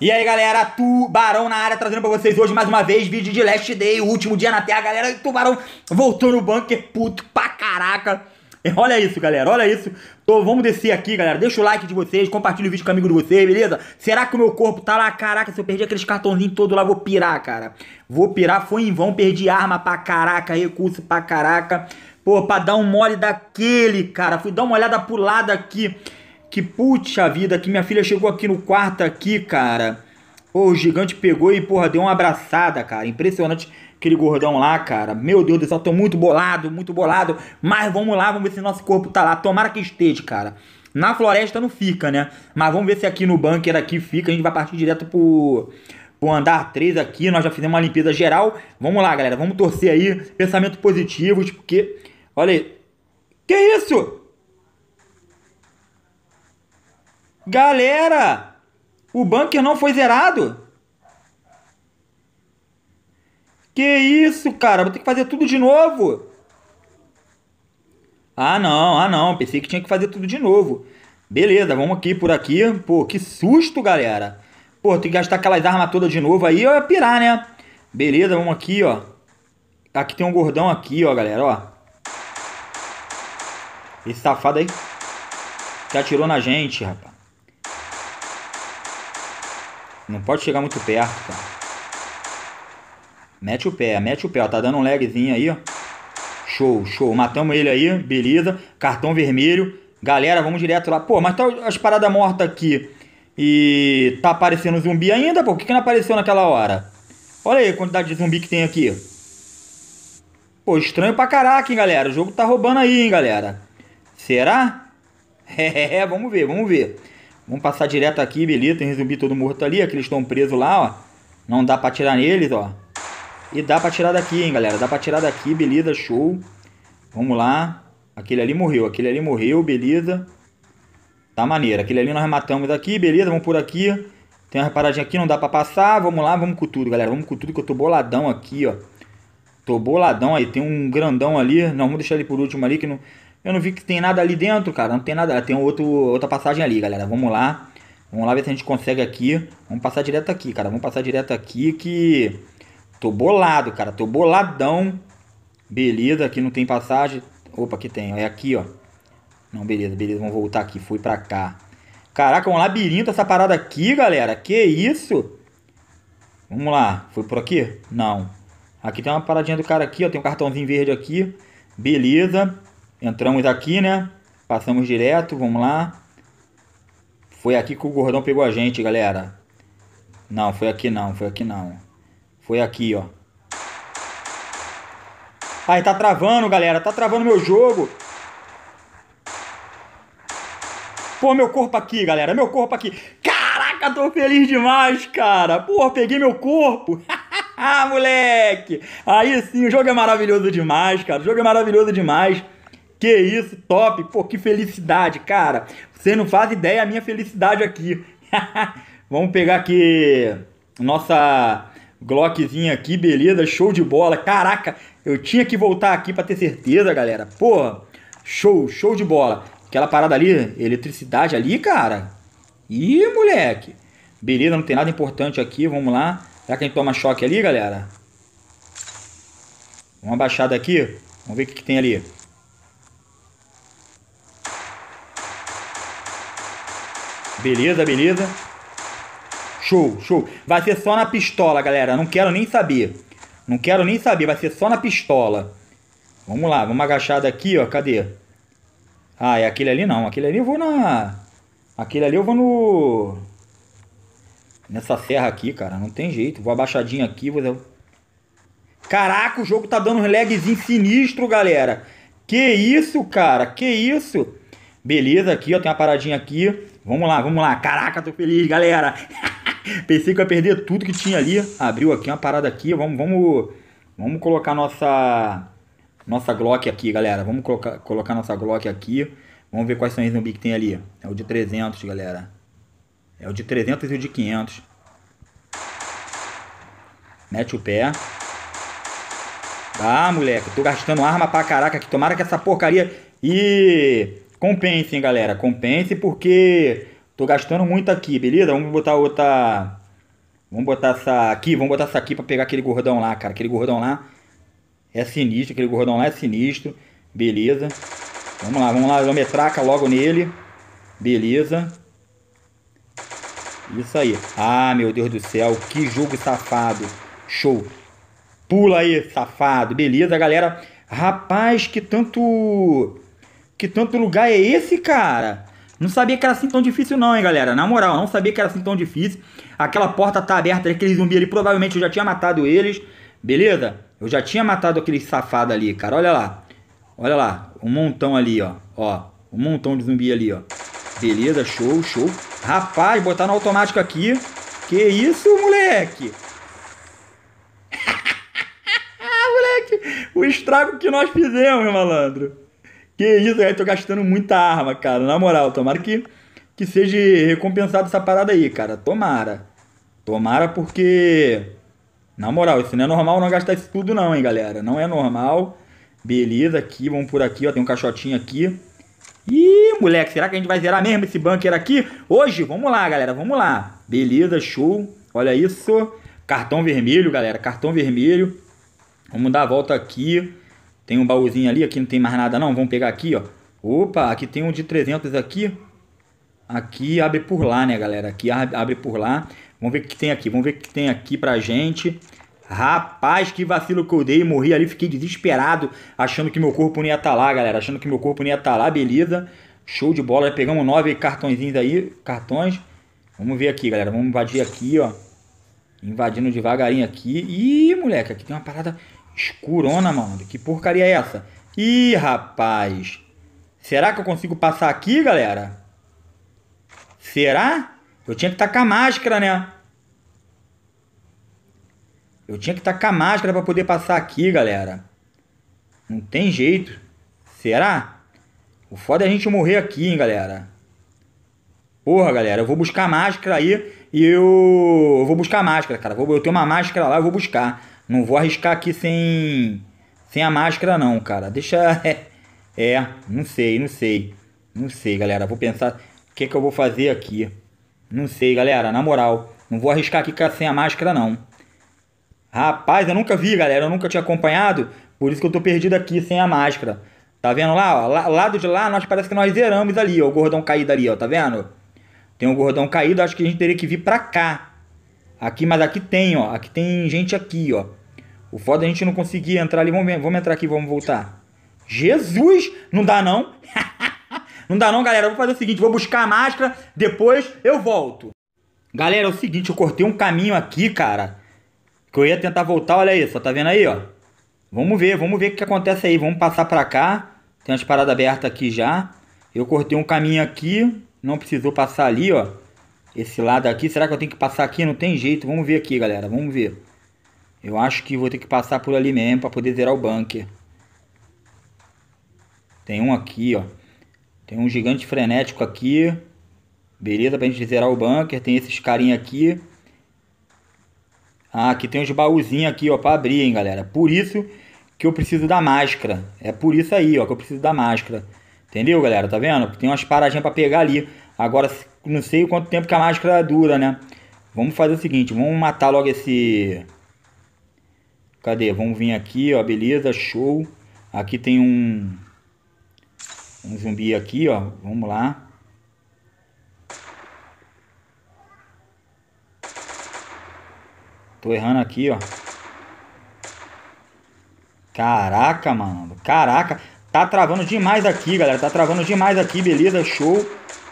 E aí galera, Tubarão na área, trazendo pra vocês hoje mais uma vez vídeo de Last Day, o último dia na Terra, galera. Tubarão voltou no bunker, puto pra caraca. É, olha isso, galera, olha isso. Tô, vamos descer aqui, galera. Deixa o like de vocês, compartilha o vídeo com o amigo de vocês, beleza? Será que o meu corpo tá lá? Caraca, se eu perdi aqueles cartãozinhos todos lá, vou pirar, cara. Vou pirar, foi em vão, perdi arma pra caraca, recurso pra caraca. Pô, pra dar um mole daquele, cara. Fui dar uma olhada pro lado aqui que puxa vida, que minha filha chegou aqui no quarto aqui, cara. Pô, o gigante pegou e, porra, deu uma abraçada, cara. Impressionante aquele gordão lá, cara. Meu Deus do céu, tô muito bolado, muito bolado. Mas vamos lá, vamos ver se nosso corpo tá lá. Tomara que esteja, cara. Na floresta não fica, né? Mas vamos ver se aqui no bunker aqui fica. A gente vai partir direto pro, pro andar 3 aqui. Nós já fizemos uma limpeza geral. Vamos lá, galera. Vamos torcer aí. Pensamento positivo, porque... Tipo, Olha aí. Que isso? Galera, o bunker não foi zerado? Que isso, cara? Vou ter que fazer tudo de novo. Ah, não, ah, não. Pensei que tinha que fazer tudo de novo. Beleza, vamos aqui por aqui. Pô, que susto, galera. Pô, tem que gastar aquelas armas todas de novo aí. Eu ia é pirar, né? Beleza, vamos aqui, ó. Aqui tem um gordão aqui, ó, galera, ó. Esse safado aí. Já atirou na gente, rapaz. Não pode chegar muito perto, cara. Mete o pé, mete o pé. Ó, tá dando um lagzinho aí, ó. Show, show. Matamos ele aí, beleza. Cartão vermelho. Galera, vamos direto lá. Pô, mas tá as paradas mortas aqui. E tá aparecendo zumbi ainda, pô. Por que, que não apareceu naquela hora? Olha aí a quantidade de zumbi que tem aqui. Pô, estranho pra caraca, hein, galera. O jogo tá roubando aí, hein, galera. Será? É, vamos ver, vamos ver. Vamos passar direto aqui, beleza. Tem zumbi todo morto ali. Aqueles estão presos lá, ó. Não dá pra tirar neles, ó. E dá pra tirar daqui, hein, galera. Dá pra tirar daqui, beleza. Show. Vamos lá. Aquele ali morreu. Aquele ali morreu, beleza. Tá maneiro. Aquele ali nós matamos aqui, beleza. Vamos por aqui. Tem uma paradinha aqui, não dá pra passar. Vamos lá, vamos com tudo, galera. Vamos com tudo que eu tô boladão aqui, ó. Tô boladão aí. Tem um grandão ali. Não, vamos deixar ele por último ali que não... Eu não vi que tem nada ali dentro, cara. Não tem nada. Tem outro, outra passagem ali, galera. Vamos lá. Vamos lá ver se a gente consegue aqui. Vamos passar direto aqui, cara. Vamos passar direto aqui que... Tô bolado, cara. Tô boladão. Beleza, aqui não tem passagem. Opa, aqui tem. É aqui, ó. Não, beleza, beleza. Vamos voltar aqui. Fui pra cá. Caraca, um labirinto essa parada aqui, galera. Que isso? Vamos lá. Foi por aqui? Não. Aqui tem uma paradinha do cara aqui, ó. Tem um cartãozinho verde aqui. Beleza. Entramos aqui, né? Passamos direto, vamos lá. Foi aqui que o gordão pegou a gente, galera. Não, foi aqui não, foi aqui não. Foi aqui, ó. Ai, tá travando, galera. Tá travando meu jogo. Pô, meu corpo aqui, galera. Meu corpo aqui. Caraca, tô feliz demais, cara. Pô, peguei meu corpo. Ah, moleque. Aí sim, o jogo é maravilhoso demais, cara. O jogo é maravilhoso demais. Que isso, top! Pô, que felicidade, cara! Você não faz ideia a minha felicidade aqui. Vamos pegar aqui nossa Glockzinha aqui, beleza? Show de bola. Caraca, eu tinha que voltar aqui para ter certeza, galera. Pô, show, show de bola. Aquela parada ali, eletricidade ali, cara. Ih, moleque. Beleza, não tem nada importante aqui, vamos lá. Será que a gente toma choque ali, galera? Uma baixada aqui, vamos ver o que, que tem ali. Beleza, beleza. Show, show. Vai ser só na pistola, galera. Não quero nem saber. Não quero nem saber. Vai ser só na pistola. Vamos lá, vamos agachar daqui, ó. Cadê? Ah, é aquele ali não. Aquele ali eu vou na... Aquele ali eu vou no... Nessa serra aqui, cara. Não tem jeito. Vou abaixadinho aqui, vou... Caraca, o jogo tá dando uns lagzinhos sinistro, galera. Que isso, cara? Que isso? Beleza, aqui, ó. Tem uma paradinha aqui. Vamos lá, vamos lá. Caraca, tô feliz, galera. Pensei que ia perder tudo que tinha ali. Abriu aqui uma parada aqui. Vamos, vamos, vamos colocar nossa nossa Glock aqui, galera. Vamos colocar, colocar nossa Glock aqui. Vamos ver quais são os zumbis que tem ali. É o de 300, galera. É o de 300 e o de 500. Mete o pé. Ah, moleque, tô gastando arma pra caraca aqui. Tomara que essa porcaria... E compense, hein, galera. Compense porque tô gastando muito aqui, beleza? Vamos botar outra... Vamos botar essa aqui, vamos botar essa aqui pra pegar aquele gordão lá, cara. Aquele gordão lá é sinistro, aquele gordão lá é sinistro. Beleza. Vamos lá, vamos lá. Dá metraca logo nele. Beleza. Isso aí. Ah, meu Deus do céu. Que jogo safado. Show. Pula aí, safado. Beleza, galera. Rapaz, que tanto que tanto lugar é esse, cara? Não sabia que era assim tão difícil não, hein, galera. Na moral, não sabia que era assim tão difícil. Aquela porta tá aberta, aquele zumbi ali, provavelmente eu já tinha matado eles. Beleza? Eu já tinha matado aquele safado ali, cara. Olha lá. Olha lá. Um montão ali, ó. Ó. Um montão de zumbi ali, ó. Beleza, show, show. Rapaz, botar no automático aqui. Que isso, moleque? Ah, moleque, o estrago que nós fizemos, malandro. Que isso, aí tô gastando muita arma, cara. Na moral, tomara que, que seja recompensado essa parada aí, cara. Tomara. Tomara porque. Na moral, isso não é normal não gastar isso tudo, não, hein, galera. Não é normal. Beleza, aqui, vamos por aqui, ó. Tem um caixotinho aqui. Ih, moleque, será que a gente vai zerar mesmo esse bunker aqui? Hoje, vamos lá, galera, vamos lá. Beleza, show. Olha isso. Cartão vermelho, galera, cartão vermelho. Vamos dar a volta aqui. Tem um baúzinho ali, aqui não tem mais nada não. Vamos pegar aqui, ó. Opa, aqui tem um de 300 aqui. Aqui abre por lá, né, galera? Aqui abre por lá. Vamos ver o que tem aqui. Vamos ver o que tem aqui pra gente. Rapaz, que vacilo que eu dei, morri ali, fiquei desesperado, achando que meu corpo não ia estar tá lá, galera, achando que meu corpo não ia estar tá lá, beleza. Show de bola, pegamos nove cartõezinhos aí, cartões. Vamos ver aqui, galera, vamos invadir aqui, ó. Invadindo devagarinho aqui. Ih, moleque, aqui tem uma parada Escurona, mano. Que porcaria é essa? Ih, rapaz. Será que eu consigo passar aqui, galera? Será? Eu tinha que estar com a máscara, né? Eu tinha que estar com a máscara para poder passar aqui, galera. Não tem jeito. Será? O foda é a gente morrer aqui, hein, galera. Porra, galera, eu vou buscar máscara aí e eu... eu vou buscar máscara, cara. Eu tenho uma máscara lá, eu vou buscar. Não vou arriscar aqui sem, sem a máscara não, cara. Deixa... É, é não sei, não sei. Não sei, galera. Vou pensar o que, é que eu vou fazer aqui. Não sei, galera. Na moral, não vou arriscar aqui sem a máscara não. Rapaz, eu nunca vi, galera. Eu nunca tinha acompanhado. Por isso que eu tô perdido aqui sem a máscara. Tá vendo lá, ó? Lá, lado de lá, nós parece que nós zeramos ali, ó. O gordão caído ali, ó. Tá vendo? Tem um gordão caído. Acho que a gente teria que vir pra cá. Aqui, mas aqui tem, ó. Aqui tem gente aqui, ó. O foda é a gente não conseguir entrar ali. Vamos, vamos entrar aqui, vamos voltar. Jesus! Não dá não? não dá não, galera. vou fazer o seguinte, vou buscar a máscara, depois eu volto. Galera, é o seguinte, eu cortei um caminho aqui, cara. Que eu ia tentar voltar, olha isso, tá vendo aí, ó. Vamos ver, vamos ver o que acontece aí. Vamos passar pra cá. Tem umas paradas abertas aqui já. Eu cortei um caminho aqui. Não precisou passar ali, ó. Esse lado aqui. Será que eu tenho que passar aqui? Não tem jeito. Vamos ver aqui, galera. Vamos ver. Eu acho que vou ter que passar por ali mesmo para poder zerar o bunker. Tem um aqui, ó. Tem um gigante frenético aqui. Beleza, pra gente zerar o bunker. Tem esses carinha aqui. Ah, aqui tem uns baúzinhos aqui, ó, pra abrir, hein, galera. Por isso que eu preciso da máscara. É por isso aí, ó, que eu preciso da máscara. Entendeu, galera? Tá vendo? Tem umas paradinhas pra pegar ali. Agora, não sei quanto tempo que a máscara dura, né? Vamos fazer o seguinte, vamos matar logo esse... Cadê? Vamos vir aqui, ó, beleza, show. Aqui tem um um zumbi aqui, ó. Vamos lá. Tô errando aqui, ó. Caraca, mano. Caraca. Tá travando demais aqui, galera. Tá travando demais aqui, beleza? Show.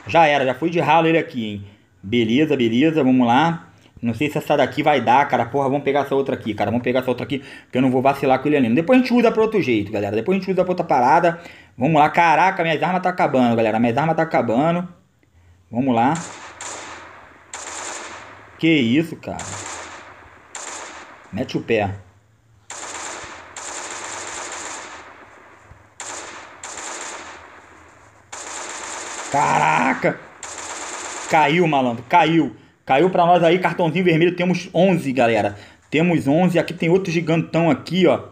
Já era, já foi de ralo ele aqui, hein. Beleza, beleza. Vamos lá. Não sei se essa daqui vai dar, cara. Porra, vamos pegar essa outra aqui, cara. Vamos pegar essa outra aqui, porque eu não vou vacilar com ele ali. Depois a gente usa pra outro jeito, galera. Depois a gente usa pra outra parada. Vamos lá. Caraca, minhas armas tá acabando, galera. Minhas armas tá acabando. Vamos lá. Que isso, cara. Mete o pé. Caraca! Caiu, malandro, caiu. Caiu para nós aí, cartãozinho vermelho. Temos 11, galera. Temos 11. Aqui tem outro gigantão aqui, ó.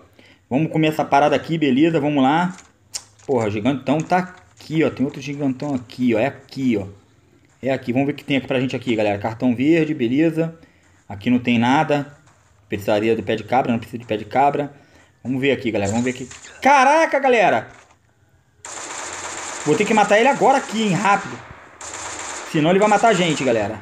Vamos comer essa parada aqui, beleza? Vamos lá. Porra, gigantão tá aqui, ó. Tem outro gigantão aqui, ó. É aqui, ó. É aqui. Vamos ver o que tem aqui pra gente aqui, galera. Cartão verde, beleza. Aqui não tem nada. Precisaria do pé de cabra. Não precisa de pé de cabra. Vamos ver aqui, galera. Vamos ver aqui. Caraca, galera! Vou ter que matar ele agora aqui, hein? Rápido. Senão ele vai matar a gente, galera.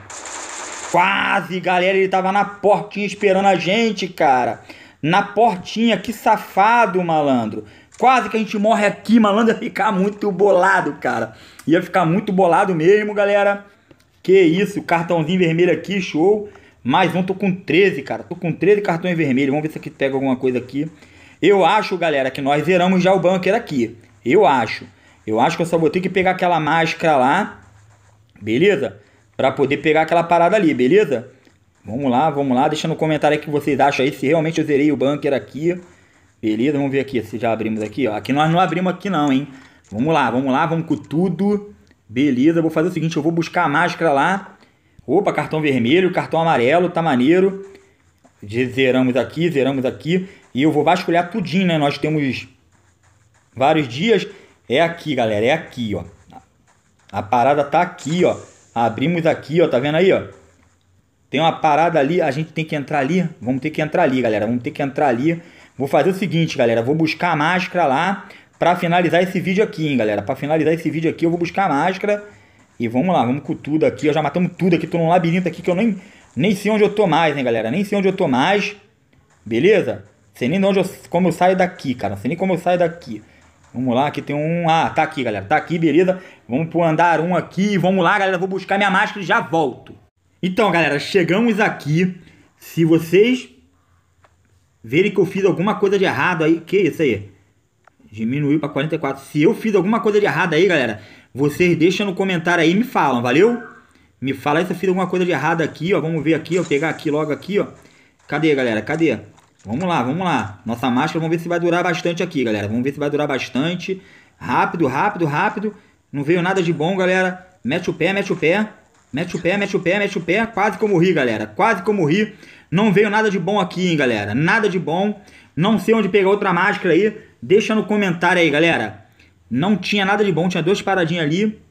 Quase, galera, ele tava na portinha esperando a gente, cara. Na portinha, que safado, malandro. Quase que a gente morre aqui, malandro, ia ficar muito bolado, cara. Ia ficar muito bolado mesmo, galera. Que isso, cartãozinho vermelho aqui, show. Mais um, tô com 13, cara. Tô com 13 cartões vermelhos. Vamos ver se aqui pega alguma coisa aqui. Eu acho, galera, que nós zeramos já o bunker aqui. Eu acho. Eu acho que eu só vou ter que pegar aquela máscara lá. Beleza? para poder pegar aquela parada ali, beleza? Vamos lá, vamos lá. Deixa no comentário o que vocês acham aí, se realmente eu zerei o bunker aqui. Beleza, vamos ver aqui se já abrimos aqui, ó. Aqui nós não abrimos aqui não, hein? Vamos lá, vamos lá, vamos com tudo. Beleza, vou fazer o seguinte, eu vou buscar a máscara lá. Opa, cartão vermelho, cartão amarelo, tá maneiro. Zeramos aqui, zeramos aqui. E eu vou vasculhar tudinho, né? Nós temos vários dias. É aqui, galera, é aqui, ó. A parada tá aqui, ó. Abrimos aqui, ó, tá vendo aí, ó? Tem uma parada ali, a gente tem que entrar ali. Vamos ter que entrar ali, galera. Vamos ter que entrar ali. Vou fazer o seguinte, galera. Vou buscar a máscara lá para finalizar esse vídeo aqui, hein, galera. Para finalizar esse vídeo aqui, eu vou buscar a máscara. E vamos lá, vamos com tudo aqui. Eu já matamos tudo aqui. Tô num labirinto aqui que eu nem, nem sei onde eu tô mais, hein, galera. Nem sei onde eu tô mais. Beleza? Sei nem de onde eu, como eu saio daqui, cara. Sei nem como eu saio daqui. Vamos lá, aqui tem um. Ah, tá aqui, galera. Tá aqui, beleza? Vamos pro andar 1 um aqui. Vamos lá, galera. Vou buscar minha máscara e já volto. Então, galera, chegamos aqui. Se vocês verem que eu fiz alguma coisa de errado aí. Que isso aí? Diminuiu para 44. Se eu fiz alguma coisa de errado aí, galera, vocês deixam no comentário aí e me falam, valeu? Me fala aí se eu fiz alguma coisa de errado aqui, ó. Vamos ver aqui, ó. Pegar aqui logo aqui, ó. Cadê, galera? Cadê? Vamos lá, vamos lá. Nossa máscara, vamos ver se vai durar bastante aqui, galera. Vamos ver se vai durar bastante. Rápido, rápido, rápido. Não veio nada de bom, galera. Mete o pé, mete o pé. Mete o pé, mete o pé, mete o pé. Quase que eu morri, galera. Quase que eu morri. Não veio nada de bom aqui, hein, galera. Nada de bom. Não sei onde pegar outra máscara aí. Deixa no comentário aí, galera. Não tinha nada de bom. Tinha duas paradinhas ali.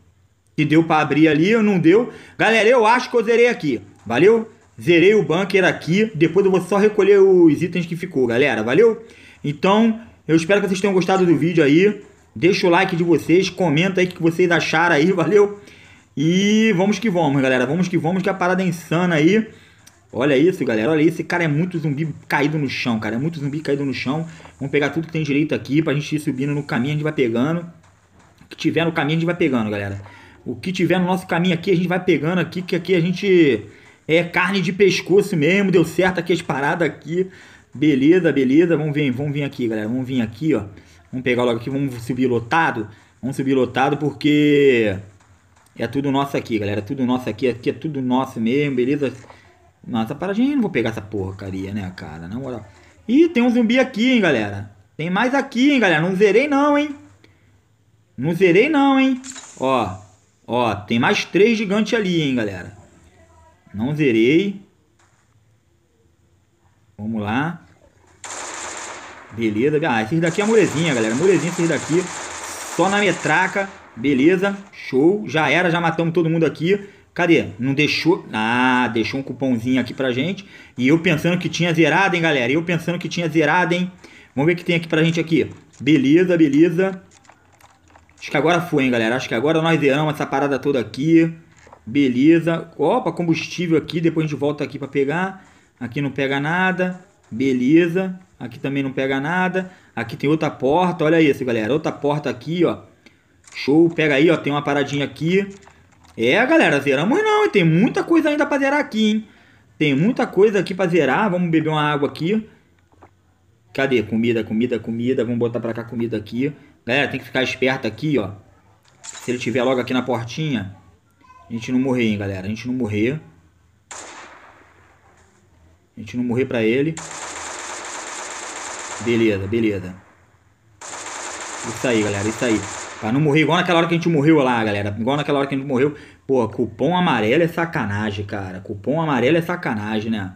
Que deu pra abrir ali, não deu. Galera, eu acho que eu zerei aqui. Valeu? Zerei o bunker aqui. Depois eu vou só recolher os itens que ficou, galera. Valeu? Então, eu espero que vocês tenham gostado do vídeo aí. Deixa o like de vocês, comenta aí o que vocês acharam aí, valeu? E vamos que vamos, galera. Vamos que vamos, que a parada é insana aí. Olha isso, galera. Olha isso. Esse cara é muito zumbi caído no chão, cara. É muito zumbi caído no chão. Vamos pegar tudo que tem direito aqui pra gente ir subindo no caminho, a gente vai pegando. O que tiver no caminho, a gente vai pegando, galera. O que tiver no nosso caminho aqui, a gente vai pegando aqui, que aqui a gente é carne de pescoço mesmo, deu certo aqui as paradas aqui. Beleza, beleza. Vamos vir, vamos vir aqui, galera. Vamos vir aqui, ó. Vamos pegar logo aqui, vamos subir lotado. Vamos subir lotado porque é tudo nosso aqui, galera. É tudo nosso aqui, aqui é tudo nosso mesmo, beleza? Nossa, paradinha, não vou pegar essa porcaria, né, cara? Na moral. Ih, tem um zumbi aqui, hein, galera. Tem mais aqui, hein, galera. Não zerei não, hein. Não zerei não, hein. Ó, ó, tem mais três gigantes ali, hein, galera. Não zerei. Vamos lá. Beleza. Ah, esses daqui é murezinha, galera. Murezinha esses daqui. Só na metraca. Beleza. Show. Já era. Já matamos todo mundo aqui. Cadê? Não deixou. Ah, deixou um cupomzinho aqui pra gente. E eu pensando que tinha zerado, hein, galera. Eu pensando que tinha zerado, hein. Vamos ver o que tem aqui pra gente aqui. Beleza, beleza. Acho que agora foi, hein, galera. Acho que agora nós zeramos essa parada toda aqui. Beleza. Opa, combustível aqui. Depois a gente volta aqui para pegar. Aqui não pega nada. Beleza. Aqui também não pega nada. Aqui tem outra porta. Olha isso, galera. Outra porta aqui, ó. Show. Pega aí, ó. Tem uma paradinha aqui. É, galera. Zeramos não. Tem muita coisa ainda pra zerar aqui, hein. Tem muita coisa aqui pra zerar. Vamos beber uma água aqui. Cadê? Comida, comida, comida. Vamos botar pra cá comida aqui. Galera, tem que ficar esperto aqui, ó. Se ele tiver logo aqui na portinha. A gente não morrer, hein, galera. A gente não morrer. A gente não morrer pra ele. Beleza, beleza. Isso aí, galera. Isso aí. Pra não morrer igual naquela hora que a gente morreu lá, galera. Igual naquela hora que a gente morreu. Pô, cupom amarelo é sacanagem, cara. Cupom amarelo é sacanagem, né?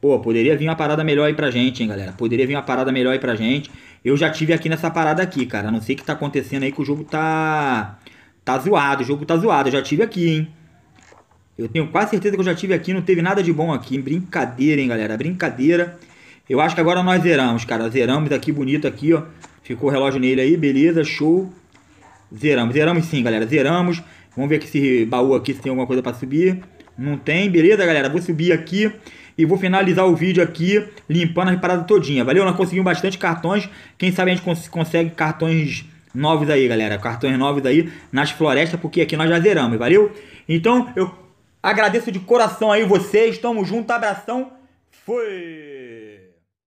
Pô, poderia vir uma parada melhor aí pra gente, hein, galera. Poderia vir uma parada melhor aí pra gente. Eu já tive aqui nessa parada aqui, cara. Não sei o que tá acontecendo aí que o jogo tá... Tá zoado, o jogo tá zoado. Eu já tive aqui, hein? Eu tenho quase certeza que eu já tive aqui, não teve nada de bom aqui. Brincadeira, hein, galera? Brincadeira. Eu acho que agora nós zeramos, cara. Zeramos aqui, bonito aqui, ó. Ficou o relógio nele aí, beleza, show. Zeramos, zeramos sim, galera. Zeramos. Vamos ver esse baú aqui, se tem alguma coisa pra subir. Não tem, beleza, galera? Vou subir aqui e vou finalizar o vídeo aqui limpando as paradas todinha. Valeu? Nós conseguimos bastante cartões. Quem sabe a gente cons consegue cartões 9 daí, galera. Cartões 9 daí nas florestas, porque aqui nós já zeramos, valeu? Então, eu agradeço de coração aí vocês. Tamo junto, abração. Fui!